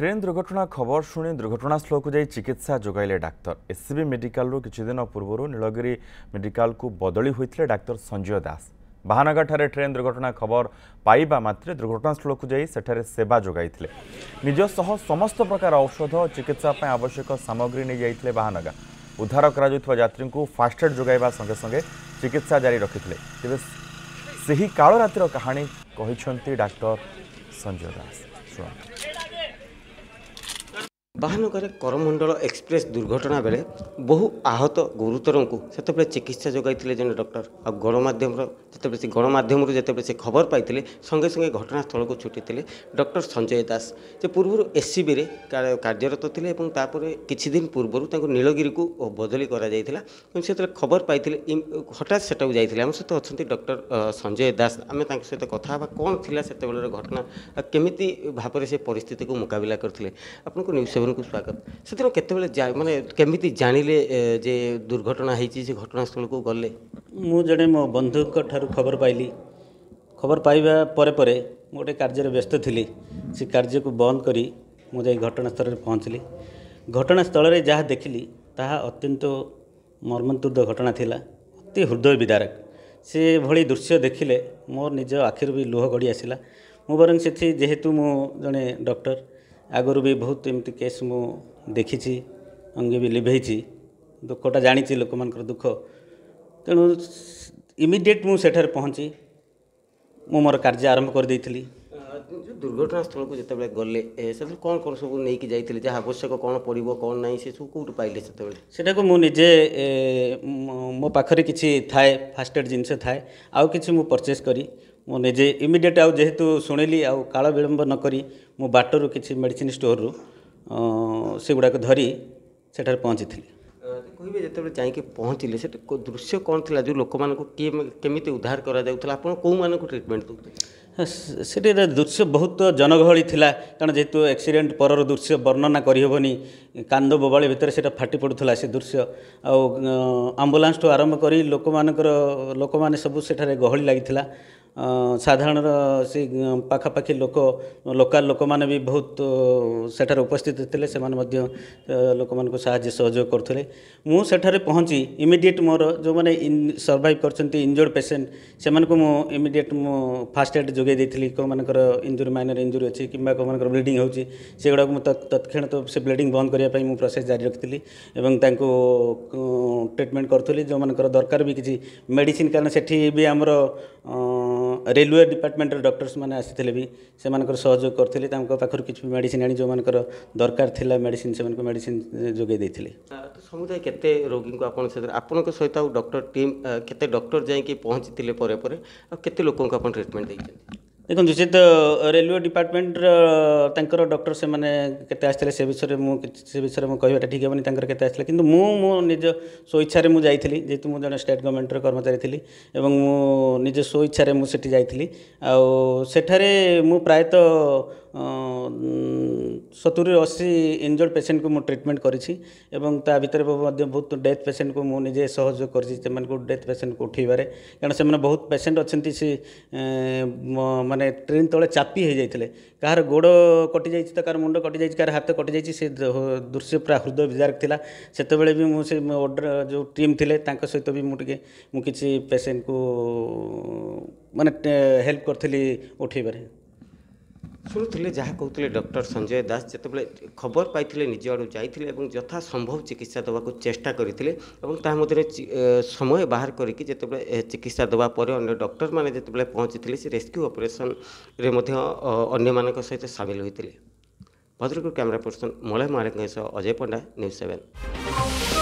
train দুর্ঘটনা খবর শুনে দুর্ঘটনাস্থলকু যাই চিকিৎসা যোগাইলে ডাক্তার এসসিবি মেডিকালর কিছুদিন পূর্ব নীলগিরি মেডিকালকু বদলি হয়েছিল ডাক্তার সঞ্জয় দাস বাহানগাঠার ট্রেন দুর্ঘটনা খবর পাইবা মাত্রে দুর্ঘটনাস্থলকু যাই সেঠারে সেবা যোগাইলে নিজ সহ সমস্ত প্রকার ঔষধ চিকিৎসা পাই আবশ্যক সামগ্রী নিয়ে যাই বাহানগা উদ্ধার করা যাত্রী ফাস্ট্যাগ যোগাইবা সঙ্গে সঙ্গে চিকিৎসা জারি রাখিলে তবে সেই কাল রাতির কাহিনী কিন্তু ডাক্তার সঞ্জয় দাস শুণতু ବାହାନଗରେ କରମଣ୍ଡଳ ଏକ୍ସପ୍ରେସ୍ ଦୁର୍ଘଟଣା ବେଳେ ବହୁ ଆହତ ଗୁରୁତରଙ୍କୁ ସେତେବେଳେ ଚିକିତ୍ସା ଯୋଗାଇଥିଲେ ଜଣେ ଡକ୍ଟର ଆଉ ଗଣମାଧ୍ୟମର ଯେତେବେଳେ ସେ ଗଣମାଧ୍ୟମରୁ ଯେତେବେଳେ ସେ ଖବର ପାଇଥିଲେ ସଙ୍ଗେ ସଙ୍ଗେ ଘଟଣାସ୍ଥଳକୁ ଛୁଟିଥିଲେ ଡକ୍ଟର ସଞ୍ଜୟ ଦାସ ସେ ପୂର୍ବରୁ ଏସ୍ସିବିରେ କାର୍ଯ୍ୟରତ ଥିଲେ ଏବଂ ତାପରେ କିଛି ଦିନ ପୂର୍ବରୁ ତାଙ୍କୁ ନୀଳଗିରିକୁ ବଦଳି କରାଯାଇଥିଲା ଏବଂ ସେତେବେଳେ ଖବର ପାଇଥିଲେ ହଠାତ୍ ସେଟାକୁ ଯାଇଥିଲେ ଆମ ସହିତ ଅଛନ୍ତି ଡକ୍ଟର ସଞ୍ଜୟ ଦାସ ଆମେ ତାଙ୍କ ସହିତ କଥା ହେବା କ'ଣ ଥିଲା ସେତେବେଳର ଘଟଣା କେମିତି ଭାବରେ ସେ ପରିସ୍ଥିତିକୁ ମୁକାବିଲା କରିଥିଲେ ଆପଣଙ୍କୁ ନ୍ୟୁଜ୍ ସେଭେନ୍ ଆପଣଙ୍କୁ ସ୍ୱାଗତ ସେଥିରୁ କେତେବେଳେ ମାନେ କେମିତି ଜାଣିଲେ ଯେ ଦୁର୍ଘଟଣା ହେଇଛି ସେ ଘଟଣାସ୍ଥଳକୁ ଗଲେ ମୁଁ ଜଣେ ମୋ ବନ୍ଧୁଙ୍କ ଠାରୁ ଖବର ପାଇଲି ଖବର ପାଇବା ପରେ ପରେ ମୁଁ ଗୋଟେ କାର୍ଯ୍ୟରେ ବ୍ୟସ୍ତ ଥିଲି ସେ କାର୍ଯ୍ୟକୁ ବନ୍ଦ କରି ମୁଁ ଯାଇ ଘଟଣାସ୍ଥଳରେ ପହଞ୍ଚିଲି ଘଟଣାସ୍ଥଳରେ ଯାହା ଦେଖିଲି ତାହା ଅତ୍ୟନ୍ତ ମର୍ମନ୍ତୁଦ ଘଟଣା ଥିଲା ଅତି ହୃଦୟ ବିଦାରକ ସେଭଳି ଦୃଶ୍ୟ ଦେଖିଲେ ମୋର ନିଜ ଆଖିରୁ ବି ଲୁହ ଗଡ଼ି ଆସିଲା ମୁଁ ବରଂ ସେଠି ଯେହେତୁ ମୁଁ ଜଣେ ଡକ୍ଟର आगर भी बहुत एमती केस मु देखी अंगे भी लिभेई दुखटा जाणी लोक मान दुख तेणु इमिडिएट मुठार पहुँची मु मोर कार्य आरंभ कर देली दुर्घटना स्थल को जिते गले कौन कौन सब नहीं जाती जहाँ आवश्यक कौन पड़े कौन ना से सब कौट पाइले से मुझे मो पाखे कि थाए फास्ट एड जिन थाए आ किसी मुझे परचेज करी ମୁଁ ନିଜେ ଇମିଡ଼ିଏଟ୍ ଆଉ ଯେହେତୁ ଶୁଣିଲି ଆଉ କାଳ ବିଳମ୍ବ ନକରି ମୁଁ ବାଟରୁ କିଛି ମେଡ଼ିସିନ୍ ଷ୍ଟୋର୍ରୁ ସେଗୁଡ଼ାକ ଧରି ସେଠାରେ ପହଞ୍ଚିଥିଲି କହିବେ ଯେତେବେଳେ ଯାଇକି ପହଞ୍ଚିଲେ ସେଠି ଦୃଶ୍ୟ କ'ଣ ଥିଲା ଯେଉଁ ଲୋକମାନଙ୍କୁ କିଏ କେମିତି ଉଦ୍ଧାର କରାଯାଉଥିଲା ଆପଣ କେଉଁମାନଙ୍କୁ ଟ୍ରିଟମେଣ୍ଟ ଦେଉଥିଲେ ସେଠି ଦୃଶ୍ୟ ବହୁତ ଜନଗହଳି ଥିଲା କାରଣ ଯେହେତୁ ଆକ୍ସିଡ଼େଣ୍ଟ ପରର ଦୃଶ୍ୟ ବର୍ଣ୍ଣନା କରିହେବନି କାନ୍ଦ ବବାଳି ଭିତରେ ସେଇଟା ଫାଟି ପଡ଼ୁଥିଲା ସେ ଦୃଶ୍ୟ ଆଉ ଆମ୍ବୁଲାନ୍ସଠୁ ଆରମ୍ଭ କରି ଲୋକମାନଙ୍କର ଲୋକମାନେ ସବୁ ସେଠାରେ ଗହଳି ଲାଗିଥିଲା साधारण से पखापाखि लोक लोकाल लोक मैंने भी बहुत सेठार उपस्थित थे से लोक मान सहयोग करते मुठे पहुँची इमिडिएट मोर जो मैंने सर्भाइव कर इंजोर्ड पेसेंट से मुझे इमिडिएट मु फास्ट एड जोगे कौ मर इंजुरी माइनर इंजुरी अच्छी कि ब्लींग होगा मुझे तत्ण तो से ब्लींग बंद करने मुझे प्रोसेस जारी रखी और ट्रिटमेंट करी जो मर दरकार भी किसी मेडिसीन कारण से भी आमर ରେଲୱେ ଡିପାର୍ଟମେଣ୍ଟର ଡକ୍ଟର୍ସମାନେ ଆସିଥିଲେ ବି ସେମାନଙ୍କର ସହଯୋଗ କରିଥିଲେ ତାଙ୍କ ପାଖରୁ କିଛି ମେଡ଼ିସିନ୍ ଆଣି ଯେଉଁମାନଙ୍କର ଦରକାର ଥିଲା ମେଡ଼ିସିନ୍ ସେମାନଙ୍କୁ ମେଡ଼ିସିନ୍ ଯୋଗାଇ ଦେଇଥିଲେ ସମୁଦାୟ କେତେ ରୋଗୀଙ୍କୁ ଆପଣ ସେଥିରେ ଆପଣଙ୍କ ସହିତ ଆଉ ଡକ୍ଟର ଟିମ୍ କେତେ ଡକ୍ଟର ଯାଇକି ପହଞ୍ଚିଥିଲେ ପରେ ପରେ ଆଉ କେତେ ଲୋକଙ୍କୁ ଆପଣ ଟ୍ରିଟମେଣ୍ଟ ଦେଇଛନ୍ତି ଦେଖନ୍ତୁ ସେ ତ ରେଲୱେ ଡିପାର୍ଟମେଣ୍ଟର ତାଙ୍କର ଡକ୍ଟର ସେମାନେ କେତେ ଆସିଥିଲେ ସେ ବିଷୟରେ ମୁଁ ସେ ବିଷୟରେ ମୁଁ କହିବାଟା ଠିକ୍ ହେବନି ତାଙ୍କର କେତେ ଆସିଥିଲା କିନ୍ତୁ ମୁଁ ମୋ ନିଜ ସ୍ୱଇଚ୍ଛାରେ ମୁଁ ଯାଇଥିଲି ଯେହେତୁ ମୁଁ ଜଣେ ଷ୍ଟେଟ୍ ଗଭର୍ଣ୍ଣମେଣ୍ଟର କର୍ମଚାରୀ ଥିଲି ଏବଂ ମୁଁ ନିଜ ସ୍ୱଇଚ୍ଛାରେ ମୁଁ ସେଠି ଯାଇଥିଲି ଆଉ ସେଠାରେ ମୁଁ ପ୍ରାୟତଃ ସତୁରିରୁ ଅଶୀ ଇଞ୍ଜର୍ଡ଼ ପେସେଣ୍ଟକୁ ମୁଁ ଟ୍ରିଟମେଣ୍ଟ କରିଛି ଏବଂ ତା ଭିତରେ ମଧ୍ୟ ବହୁତ ଡେଥ୍ ପେସେଣ୍ଟକୁ ମୁଁ ନିଜେ ସହଯୋଗ କରିଛି ସେମାନଙ୍କୁ ଡେଥ୍ ପେସେଣ୍ଟକୁ ଉଠାଇବାରେ କାରଣ ସେମାନେ ବହୁତ ପେସେଣ୍ଟ ଅଛନ୍ତି ସେ ମାନେ ଟ୍ରେନ୍ ତଳେ ଚାପି ହୋଇଯାଇଥିଲେ କାହାର ଗୋଡ଼ କଟିଯାଇଛି ତ କାହାର ମୁଣ୍ଡ କଟିଯାଇଛି କାହାର ହାତ କଟିଯାଇଛି ସେ ଦୃଶ୍ୟ ପୁରା ହୃଦୟ ବିଦାରକ ଥିଲା ସେତେବେଳେ ବି ମୁଁ ସେ ଅର୍ଡ଼ର ଯେଉଁ ଟିମ୍ ଥିଲେ ତାଙ୍କ ସହିତ ବି ମୁଁ ଟିକେ ମୁଁ କିଛି ପେସେଣ୍ଟକୁ ମାନେ ହେଲ୍ପ କରିଥିଲି ଉଠାଇବାରେ ଶୁଣୁଥିଲେ ଯାହା କହୁଥିଲେ ଡକ୍ଟର ସଞ୍ଜୟ ଦାସ ଯେତେବେଳେ ଖବର ପାଇଥିଲେ ନିଜ ଆଡ଼ୁ ଯାଇଥିଲେ ଏବଂ ଯଥାସମ୍ଭବ ଚିକିତ୍ସା ଦେବାକୁ ଚେଷ୍ଟା କରିଥିଲେ ଏବଂ ତା ମଧ୍ୟରେ ସମୟ ବାହାର କରିକି ଯେତେବେଳେ ଚିକିତ୍ସା ଦେବା ପରେ ଅନ୍ୟ ଡକ୍ଟରମାନେ ଯେତେବେଳେ ପହଞ୍ଚିଥିଲେ ସେ ରେସ୍କ୍ୟୁ ଅପରେସନରେ ମଧ୍ୟ ଅନ୍ୟମାନଙ୍କ ସହିତ ସାମିଲ ହୋଇଥିଲେ ଭଦ୍ରକ କ୍ୟାମେରା ପର୍ସନ ମଳୟ ମହାରାଙ୍କ ସହ ଅଜୟ ପଣ୍ଡା ନ୍ୟୁଜ୍ ସେଭେନ୍